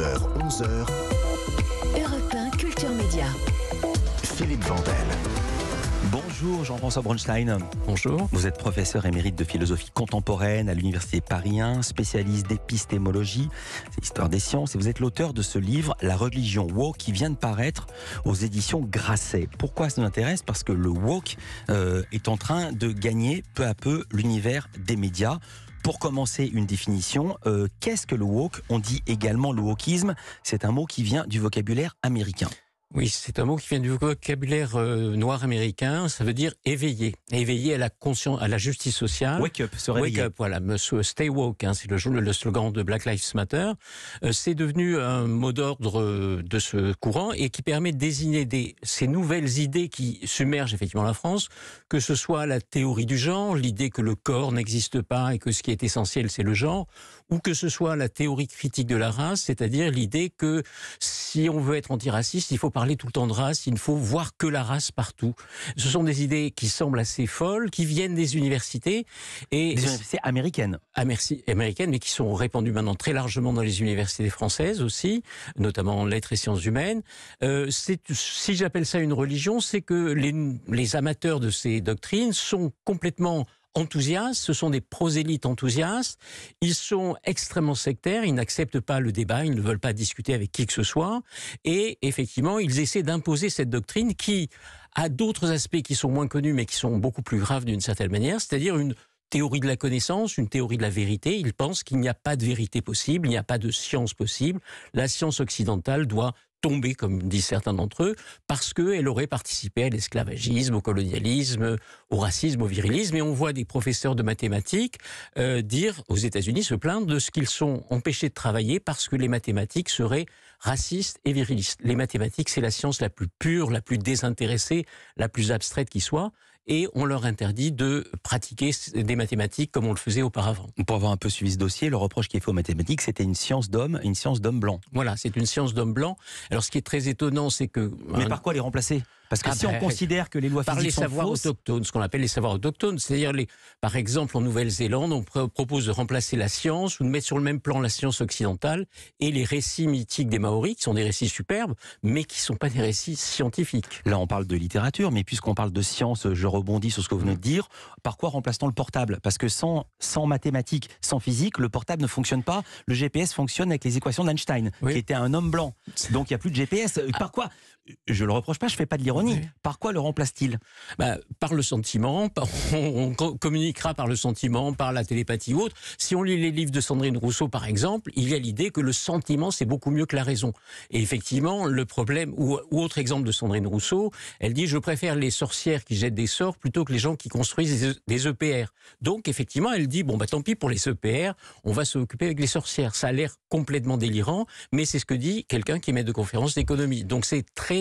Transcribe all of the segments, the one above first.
11h. Europe Culture Média. Philippe Vandel. Bonjour Jean-François Bronstein. Bonjour. Vous êtes professeur émérite de philosophie contemporaine à l'Université Paris 1, spécialiste d'épistémologie, histoire des sciences, et vous êtes l'auteur de ce livre La religion woke qui vient de paraître aux éditions Grasset. Pourquoi ça nous intéresse Parce que le woke euh, est en train de gagner peu à peu l'univers des médias. Pour commencer une définition, euh, qu'est-ce que le woke On dit également le wokisme. C'est un mot qui vient du vocabulaire américain. Oui, c'est un mot qui vient du vocabulaire euh, noir américain. Ça veut dire éveiller, éveiller à la conscience, à la justice sociale. Wake up, se réveiller. Wake up, voilà. Stay woke, hein, c'est le, slogan de Black Lives Matter. Euh, c'est devenu un mot d'ordre euh, de ce courant et qui permet de désigner des, ces nouvelles idées qui submergent effectivement la France, que ce soit la théorie du genre, l'idée que le corps n'existe pas et que ce qui est essentiel c'est le genre, ou que ce soit la théorie critique de la race, c'est-à-dire l'idée que si on veut être antiraciste, il faut parler tout le temps de race, il ne faut voir que la race partout. Ce sont des idées qui semblent assez folles, qui viennent des universités. Et des universités américaines. Ah, américaines, mais qui sont répandues maintenant très largement dans les universités françaises aussi, notamment en lettres et sciences humaines. Euh, si j'appelle ça une religion, c'est que les amateurs de ces doctrines sont complètement enthousiastes, ce sont des prosélytes enthousiastes, ils sont extrêmement sectaires, ils n'acceptent pas le débat, ils ne veulent pas discuter avec qui que ce soit, et effectivement, ils essaient d'imposer cette doctrine qui a d'autres aspects qui sont moins connus, mais qui sont beaucoup plus graves d'une certaine manière, c'est-à-dire une théorie de la connaissance, une théorie de la vérité. Ils pensent qu'il n'y a pas de vérité possible, il n'y a pas de science possible. La science occidentale doit tombée, comme disent certains d'entre eux, parce qu'elle aurait participé à l'esclavagisme, au colonialisme, au racisme, au virilisme. Et on voit des professeurs de mathématiques euh, dire aux États-Unis se plaindre de ce qu'ils sont empêchés de travailler parce que les mathématiques seraient racistes et virilistes. Les mathématiques, c'est la science la plus pure, la plus désintéressée, la plus abstraite qui soit et on leur interdit de pratiquer des mathématiques comme on le faisait auparavant. Pour avoir un peu suivi ce dossier, le reproche qui est fait aux mathématiques, c'était une science d'homme, une science d'homme blanc. Voilà, c'est une science d'homme blanc. Alors ce qui est très étonnant, c'est que... Mais euh, par quoi les remplacer parce que si on considère que les lois par physiques les savoirs autochtones, ce qu'on appelle les savoirs autochtones, c'est-à-dire les, par exemple en Nouvelle-Zélande, on propose de remplacer la science ou de mettre sur le même plan la science occidentale et les récits mythiques des Maoris, qui sont des récits superbes, mais qui ne sont pas des récits scientifiques. Là, on parle de littérature, mais puisqu'on parle de science, rebondit sur ce que vous venez de dire. Par quoi remplace-t-on le portable Parce que sans, sans mathématiques, sans physique, le portable ne fonctionne pas. Le GPS fonctionne avec les équations d'Einstein, qui était un homme blanc. Donc il n'y a plus de GPS. Par quoi je le reproche pas, je fais pas de l'ironie. Par quoi le remplace-t-il bah, Par le sentiment, on, communiquera par le sentiment, par la télépathie ou autre. Si on lit les livres de Sandrine Rousseau, par exemple, il y a l'idée que le sentiment, c'est beaucoup mieux que la raison. Et effectivement, le problème, ou, ou, autre exemple de Sandrine Rousseau, elle dit, je préfère les sorcières qui jettent des sorts plutôt que les gens qui construisent des, EPR. E Donc, effectivement, elle dit, bon, bah, tant pis pour les EPR, on va s'occuper avec les sorcières. Ça a l'air complètement délirant, mais c'est ce que dit quelqu'un qui met de conférence d'économie. Donc, c'est très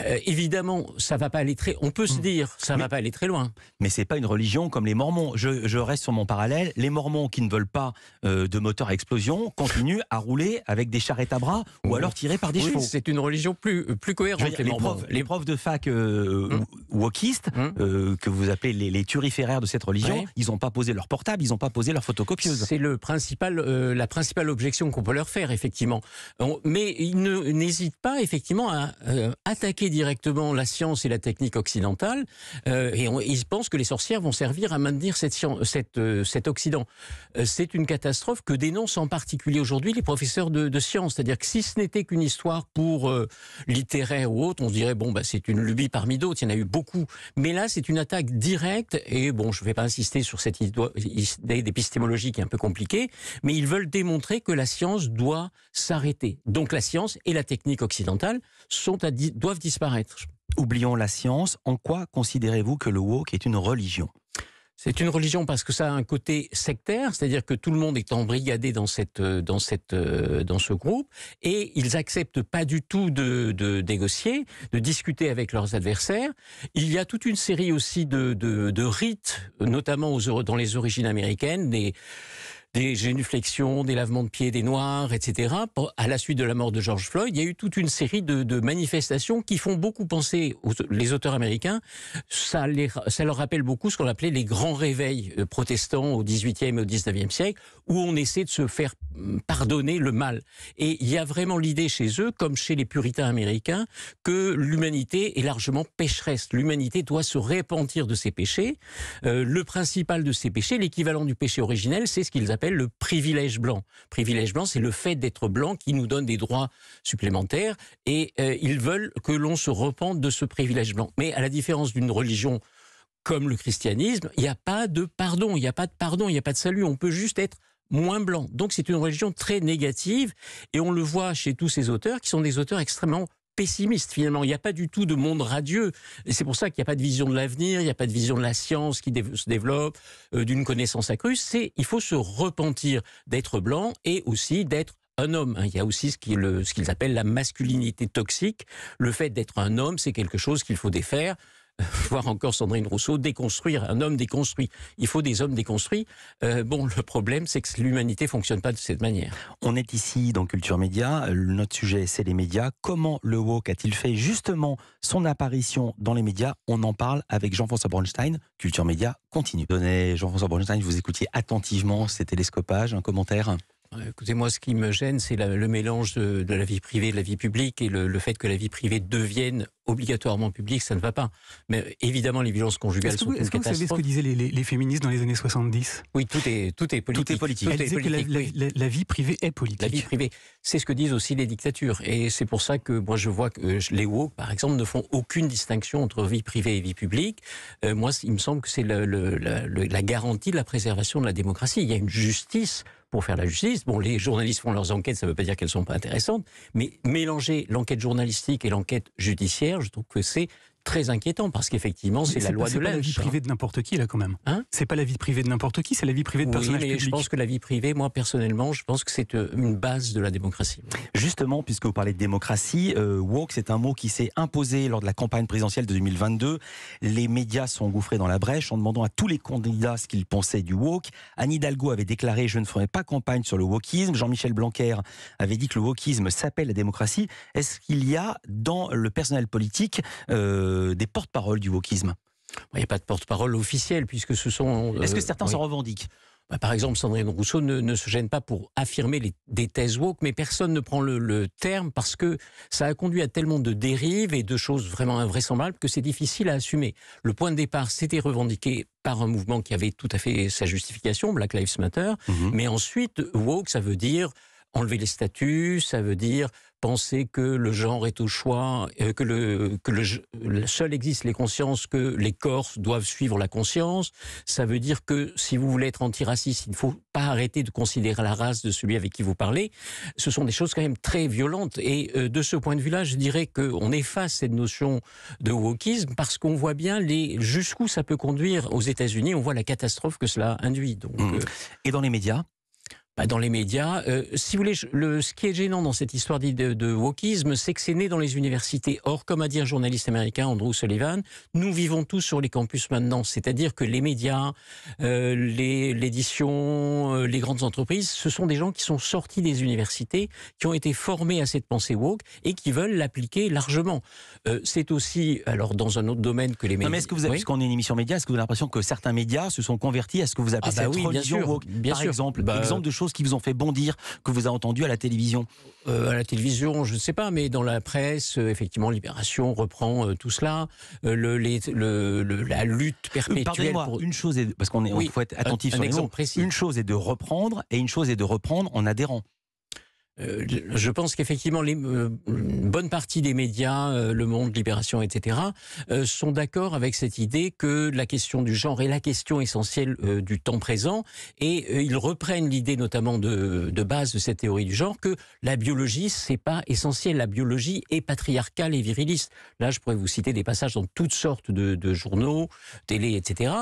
euh, évidemment, ça va pas aller très. On peut se hmm. dire, ça ne va pas aller très loin. Mais c'est pas une religion comme les Mormons. Je, reste sur mon parallèle. Les Mormons qui ne veulent pas euh, de moteur à explosion continuent à rouler avec des charrettes à bras ou alors tirés par des oui, chevaux. C'est une religion plus euh, plus cohérente. que les, Mormons. les, profs, de fac hmm. wokistes hmm. que vous appelez les, turiféraires de cette religion, ils n'ont pas posé leur portable, ils n'ont pas posé leur photocopieuse. C'est le principal, la principale objection qu'on peut leur faire effectivement. mais ils n'hésitent pas effectivement à euh, attaquer directement la science et la technique occidentale, euh, et ils pensent que les sorcières vont servir à maintenir cette euh, cet Occident. c'est une catastrophe que dénoncent en particulier aujourd'hui les professeurs de, de sciences. C'est-à-dire que si ce n'était qu'une histoire pour littéraire ou autre, on se dirait, bon, bah, c'est une lubie parmi d'autres, il y en a eu beaucoup. Mais là, c'est une attaque directe, et bon, je ne vais pas insister sur cette idée d'épistémologie qui est un peu compliquée, mais ils veulent démontrer que la science doit s'arrêter. Donc la science et la technique occidentale sont doivent disparaître. Oublions la science. En quoi considérez-vous que le wok est une religion c'est une religion parce que ça a un côté sectaire, c'est-à-dire que tout le monde est embrigadé dans cette, dans cette, dans ce groupe, et ils acceptent pas du tout de, négocier, de discuter avec leurs adversaires. Il y a toute une série aussi de, rites, notamment aux, dans les origines américaines, des des génuflexions, des lavements de pieds des Noirs, etc. À la suite de la mort de George Floyd, il y a eu toute une série de, manifestations qui font beaucoup penser aux les auteurs américains. Ça, ça leur rappelle beaucoup ce qu'on appelait les grands réveils euh, protestants au XVIIIe et au XIXe siècle, où on essaie de se faire mm, pardonner le mal. Et il y a vraiment l'idée chez eux, comme chez les puritains américains, que l'humanité est largement pécheresse. L'humanité doit se repentir de ses péchés. Euh, le principal de ses péchés, l'équivalent du péché originel, c'est ce qu'ils appellent le privilège blanc. Privilège blanc, c'est le fait d'être blanc qui nous donne des droits supplémentaires et euh, ils veulent que l'on se repente de ce privilège blanc. Mais à la différence d'une religion comme le christianisme, il n'y a pas de pardon, il n'y a pas de pardon, il n'y a pas de salut, on peut juste être moins blanc. Donc c'est une religion très négative et on le voit chez tous ces auteurs qui sont des auteurs extrêmement pessimiste finalement. Il n'y a pas du tout de monde radieux. Et c'est pour ça qu'il n'y a pas de vision de l'avenir, il n'y a pas de vision de la science qui se développe, euh, d'une connaissance accrue. C'est il faut se repentir d'être blanc et aussi d'être un homme. Il y a aussi ce qu'ils appellent la masculinité toxique. Le fait d'être un homme, c'est quelque chose qu'il faut défaire. voir encore Sandrine Rousseau, déconstruire un homme déconstruit. Il faut des hommes déconstruits. Euh, bon, le problème, c'est que l'humanité ne fonctionne pas de cette manière. On est ici dans Culture Média. Notre sujet, c'est les médias. Comment le woke a-t-il fait justement son apparition dans les médias On en parle avec Jean-François Bronstein. Culture Média continue. Donnez, Jean-François Bronstein, vous écoutiez attentivement ces télescopages. Un commentaire euh, écoutez, moi, ce qui me gêne, c'est le mélange de, la vie privée et de la vie publique et le, fait que la vie privée devienne obligatoirement publique, ça ne va pas. Mais évidemment, les violences conjugales ce que vous savez ce que disaient les, féministes dans les années 70 Oui, tout est, tout est politique. Tout est politique. que la, vie privée est politique. La vie privée. C'est ce que disent aussi les dictatures. Et c'est pour ça que moi, je vois que euh, les woke, par exemple, ne font aucune distinction entre vie privée et vie publique. Euh, moi, il me semble que c'est la, la garantie de la préservation de la démocratie. Il y a une justice pour faire la justice. Bon, les journalistes font leurs enquêtes, ça ne veut pas dire qu'elles ne sont pas intéressantes, mais mélanger l'enquête journalistique et l'enquête judiciaire, je trouve que c'est très inquiétant parce qu'effectivement, c'est la loi de l'âge. C'est la vie privée hein. de n'importe qui, là, quand même. Hein c'est pas la vie privée de n'importe qui, c'est la vie privée de oui, mais Je pense que la vie privée, moi, personnellement, je pense que c'est euh, une base de la démocratie. Justement, puisque vous parlez de démocratie, euh, woke, c'est un mot qui s'est imposé lors de la campagne présidentielle de 2022. Les médias sont engouffrés dans la brèche en demandant à tous les candidats ce qu'ils pensaient du woke. Anne Hidalgo avait déclaré Je ne ferai pas campagne sur le wokisme. Jean-Michel Blanquer avait dit que le wokisme s'appelle la démocratie. Est-ce qu'il y a dans le personnel politique euh, euh, des porte-paroles du wokisme Il n'y a pas de porte-parole officielle, puisque ce sont. Euh, Est-ce que certains s'en revendiquent bah, par exemple, Sandrine Rousseau ne, se gêne pas pour affirmer des thèses woke, mais personne ne prend le, terme parce que ça a conduit à tellement de dérives et de choses vraiment invraisemblables que c'est difficile à assumer. Le point de départ, c'était revendiqué par un mouvement qui avait tout à fait sa justification, Black Lives Matter, mhm. mais ensuite, woke, ça veut dire Enlever les statuts, ça veut dire penser que le genre est au choix, euh, que, le, seul existent les consciences, que les corps doivent suivre la conscience. Ça veut dire que si vous voulez être antiraciste, il ne faut pas arrêter de considérer la race de celui avec qui vous parlez. Ce sont des choses quand même très violentes. Et euh, de ce point de vue-là, je dirais qu'on efface cette notion de wokisme parce qu'on voit bien les jusqu'où ça peut conduire aux États-Unis. On voit la catastrophe que cela induit. Mmh. Euh, Et dans les médias bah, dans les médias. Euh, si vous voulez, le, ce qui est gênant dans cette histoire de, de wokisme, c'est que c'est né dans les universités. Or, comme a dit un journaliste américain, Andrew Sullivan, nous vivons tous sur les campus maintenant. C'est-à-dire que les médias, euh, l'édition, euh, les, grandes entreprises, ce sont des gens qui sont sortis des universités, qui ont été formés à cette pensée woke et qui veulent l'appliquer largement. c'est aussi, alors dans un autre domaine que les médias. mais est-ce que vous puisqu'on est une émission média, est-ce que vous avez l'impression que certains médias se sont convertis à ce que vous appelez ah bah religion woke Par exemple, bah, exemple de choses qui vous ont fait bondir, que vous avez entendu à la télévision euh, À la télévision, je ne sais pas, mais dans la presse, euh, effectivement, Libération reprend euh, tout cela. Le, la lutte perpétuelle. pour... une chose est. Parce qu'on est, oui, faut être attentif un, sur les exemple Précis. Une chose est de reprendre et une chose est de reprendre en adhérant. Euh, je pense qu'effectivement, une euh, bonne partie des médias, euh, Le Monde, Libération, etc., sont d'accord avec cette idée que la question du genre est la question essentielle du temps présent, et ils reprennent l'idée notamment de, base de cette théorie du genre que la biologie c'est pas essentiel, la biologie est patriarcale et viriliste. Là, je pourrais vous citer des passages dans toutes sortes de, journaux, télé, etc.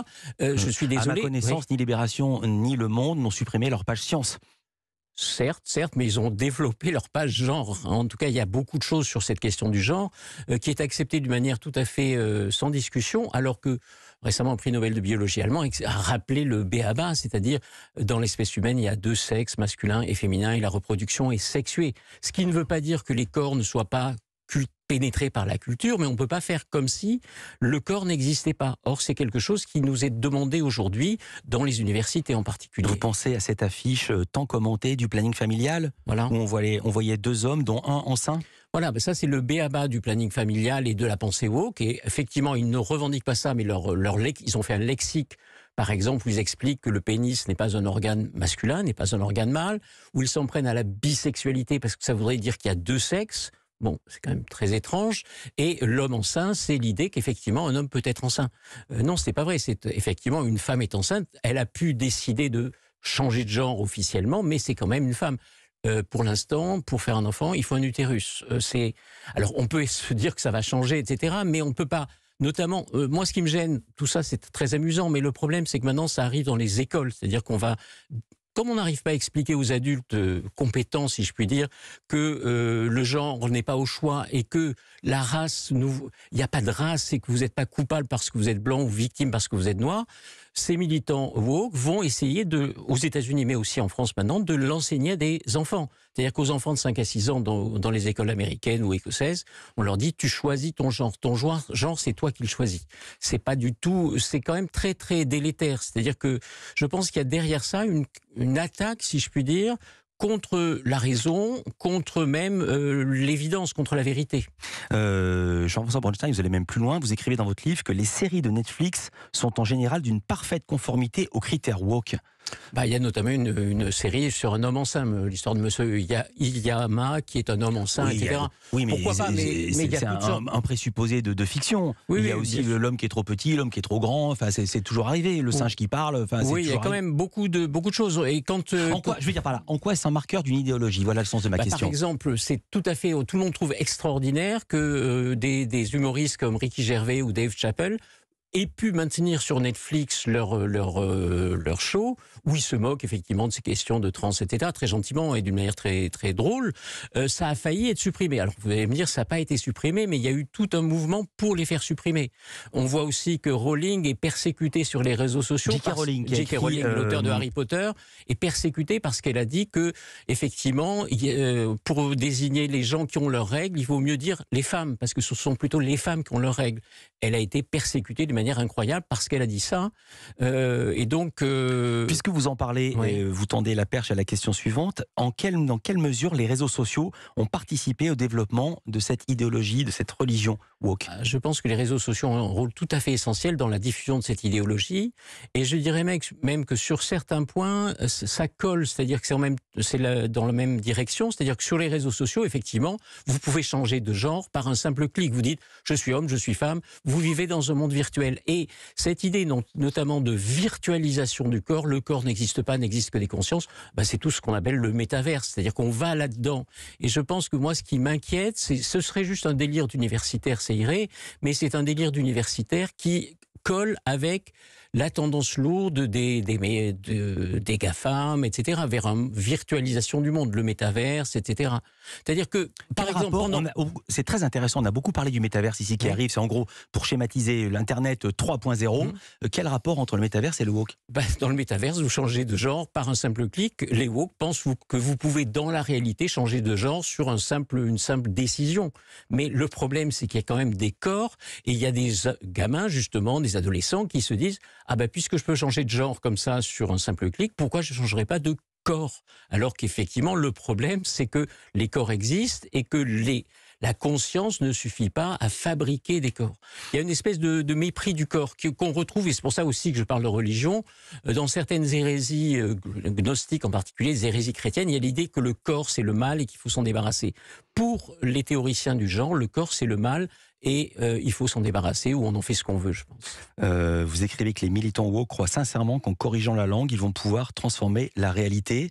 je suis désolé. À ma connaissance, ni Libération ni Le Monde n'ont supprimé leur page science. Certes, certes, mais ils ont développé leur page genre. En tout cas, il y a beaucoup de choses sur cette question du genre euh, qui est acceptée d'une manière tout à fait euh, sans discussion, alors que récemment, un prix Nobel de biologie allemand a rappelé le BABA, c'est-à-dire euh, dans l'espèce humaine, il y a deux sexes, masculin et féminin, et la reproduction est sexuée. Ce qui ne veut pas dire que les corps ne soient pas pénétré par la culture, mais on ne peut pas faire comme si le corps n'existait pas. Or, c'est quelque chose qui nous est demandé aujourd'hui dans les universités en particulier. Vous pensez à cette affiche euh, tant commentée du planning familial, voilà. où on voyait, deux hommes, dont un enceint voilà, ben ça c'est le béaba du planning familial et de la pensée woke. Et effectivement, ils ne revendiquent pas ça, mais ils ont fait un lexique par exemple, ils expliquent que le pénis n'est pas un organe masculin, n'est pas un organe mâle, où ils s'en prennent à la bisexualité parce que ça voudrait dire qu'il y a deux sexes. Bon, c'est quand même très étrange. Et l'homme enceint, c'est l'idée qu'effectivement un homme peut être enceint. Euh, non, non, n'est pas vrai. C'est euh, effectivement une femme est enceinte. Elle a pu décider de changer de genre officiellement, mais c'est quand même une femme. Euh, pour l'instant, pour faire un enfant, il faut un utérus. c'est alors on peut se dire que ça va changer, etc. Mais on ne peut pas. Notamment, moi, ce qui me gêne, tout ça, c'est très amusant, mais le problème, c'est que maintenant, ça arrive dans les écoles, c'est-à-dire qu'on va comme on n'arrive pas à expliquer aux adultes euh, compétents, si je puis dire, que euh, le genre n'est pas au choix et que la race, il n'y a pas de race et que vous n'êtes pas coupable parce que vous êtes blanc ou victime parce que vous êtes noir, ces militants woke vont essayer de, aux États-Unis mais aussi en France maintenant, de l'enseigner à des enfants. C'est-à-dire qu'aux enfants de 5 à 6 ans dans, dans, les écoles américaines ou écossaises, on leur dit tu choisis ton genre. Ton genre, genre c'est toi qui le choisis. C'est pas du tout, c'est quand même très très délétère. C'est-à-dire que je pense qu'il y a derrière ça une, une attaque, si je puis dire, contre la raison, contre même euh, l'évidence, contre la vérité. Euh, Jean-François Bronstein, vous allez même plus loin. Vous écrivez dans votre livre que les séries de Netflix sont en général d'une parfaite conformité aux critères woke. Bah, il y a notamment une, série sur un homme enceinte, euh, l'histoire de Monsieur Iyama, qui est un homme enceint, oui, etc. c'est un, présupposé de, fiction. il y a aussi l'homme qui est trop petit, l'homme qui est trop grand. Enfin, c'est toujours arrivé. Le singe qui parle. oui, il y a quand même beaucoup de beaucoup de choses. Et quand euh, en quoi, je veux dire par là, en quoi c'est un marqueur d'une idéologie Voilà le sens de ma bah, question. Par exemple, c'est tout à fait tout le monde trouve extraordinaire que euh, des, des, humoristes comme Ricky Gervais ou Dave Chappelle aient pu maintenir sur Netflix leur, euh, leur, euh, leur show, où ils se moquent effectivement de ces questions de trans, etc., très gentiment et d'une manière très, très drôle, euh, ça a failli être supprimé. Alors vous allez me dire, ça n'a pas été supprimé, mais il y a eu tout un mouvement pour les faire supprimer. On voit aussi que Rowling est persécutée sur les réseaux sociaux. J.K. Rowling, l'auteur de Harry Potter, est persécutée parce qu'elle a dit que, effectivement, pour désigner les gens qui ont leurs règles, il vaut mieux dire les femmes, parce que ce sont plutôt les femmes qui ont leurs règles. Elle a été persécutée de manière incroyable parce qu'elle a dit ça. Euh, et donc, euh, puisque vous en parlez, euh, vous tendez la perche à la question suivante en quelle, dans quelle mesure les réseaux sociaux ont participé au développement de cette idéologie, de cette religion woke ah, Je pense que les réseaux sociaux ont un rôle tout à fait essentiel dans la diffusion de cette idéologie. Et je dirais même que sur certains points, ça colle, c'est-à-dire que c'est dans la même direction, c'est-à-dire que sur les réseaux sociaux, effectivement, vous pouvez changer de genre par un simple clic. Vous dites je suis homme, je suis femme. Vous vivez dans un monde virtuel. Et cette idée notamment de virtualisation du corps, le corps n'existe pas, n'existe que des consciences, bah, c'est tout ce qu'on appelle le métaverse, c'est-à-dire qu'on va là-dedans. Et je pense que moi, ce qui m'inquiète, ce serait juste un délire d'universitaire, ça irait, mais c'est un délire d'universitaire qui colle avec la tendance lourde des, des, GAFAM, etc., vers une virtualisation du monde, le métaverse, etc. C'est-à-dire que, par exemple, c'est très intéressant, on a beaucoup parlé du métaverse ici qui arrive, c'est en gros, pour schématiser l'Internet 3.0, mhm. euh, quel rapport entre le métaverse et le woke bah, Dans le métaverse, vous changez de genre par un simple clic, les woke pensent que vous pouvez, dans la réalité, changer de genre sur un simple, une simple décision. Mais le problème, c'est qu'il y a quand même des corps, et il y a des euh, gamins, justement, des adolescents qui se disent ah ben puisque je peux changer de genre comme ça sur un simple clic, pourquoi je ne changerais pas de corps Alors qu'effectivement, le problème, c'est que les corps existent et que les la conscience ne suffit pas à fabriquer des corps. Il y a une espèce de, mépris du corps qu'on retrouve, et c'est pour ça aussi que je parle de religion, euh, dans certaines hérésies euh, gnostiques en particulier, les hérésies chrétiennes, il y a l'idée que le corps c'est le mal et qu'il faut s'en débarrasser. Pour les théoriciens du genre, le corps c'est le mal et euh, il faut s'en débarrasser ou on en fait ce qu'on veut, je pense. vous écrivez que les militants woke croient sincèrement qu'en corrigeant la langue, ils vont pouvoir transformer la réalité.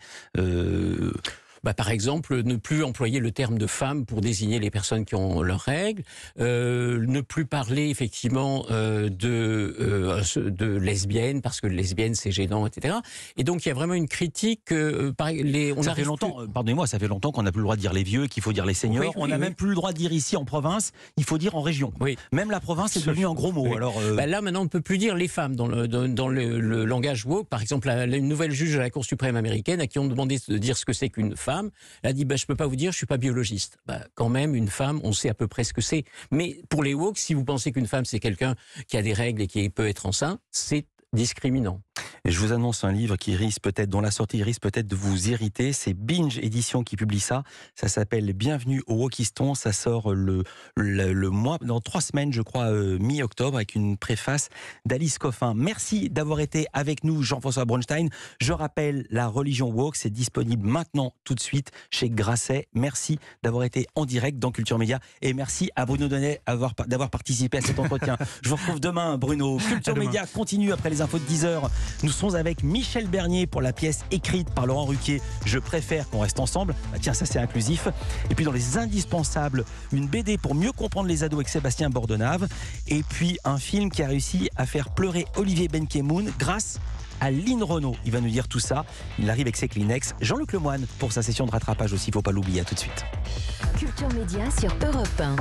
Bah, par exemple, ne plus employer le terme de femme pour désigner les personnes qui ont leurs règles, euh, ne plus parler effectivement euh, de, euh, de lesbienne parce que lesbienne c'est gênant, etc. Et donc il y a vraiment une critique. les, on ça fait longtemps, pardonnez-moi, ça fait longtemps qu'on n'a plus le droit de dire les vieux, qu'il faut dire les seniors. on n'a même plus le droit de dire ici en province, il faut dire en région. Même la province est devenue un gros mot. Alors bah, là maintenant on ne peut plus dire les femmes dans le, dans, le, langage woke. Par exemple, une nouvelle juge à la Cour suprême américaine à qui on demandait de dire ce que c'est qu'une femme elle a dit, bah, je ne peux pas vous dire, je ne suis pas biologiste. Bah, quand même, une femme, on sait à peu près ce que c'est. Mais pour les woke, si vous pensez qu'une femme, c'est quelqu'un qui a des règles et qui peut être enceinte, c'est discriminant. Je vous annonce un livre qui risque peut-être, dont la sortie risque peut-être de vous irriter. C'est Binge Édition qui publie ça. Ça s'appelle Bienvenue au Wokiston. Ça sort le, le, mois, dans trois semaines, je crois, euh, mi-octobre, avec une préface d'Alice Coffin. Merci d'avoir été avec nous, Jean-François Bronstein. Je rappelle, la religion walk c'est disponible maintenant, tout de suite, chez Grasset. Merci d'avoir été en direct dans Culture Média. Et merci à Bruno Donnet d'avoir participé à cet entretien. je vous retrouve demain, Bruno. Culture Média continue après les infos de 10h. Nous Sons avec Michel Bernier pour la pièce écrite par Laurent Ruquier. Je préfère qu'on reste ensemble. Ah, tiens, ça c'est inclusif. Et puis dans les indispensables, une BD pour mieux comprendre les ados avec Sébastien Bordenave. Et puis un film qui a réussi à faire pleurer Olivier Benkemoun grâce à Lynn Renault. Il va nous dire tout ça. Il arrive avec ses Kleenex. Jean-Luc Lemoine pour sa session de rattrapage aussi, faut pas l'oublier. tout de suite. Culture Média sur Europe 1.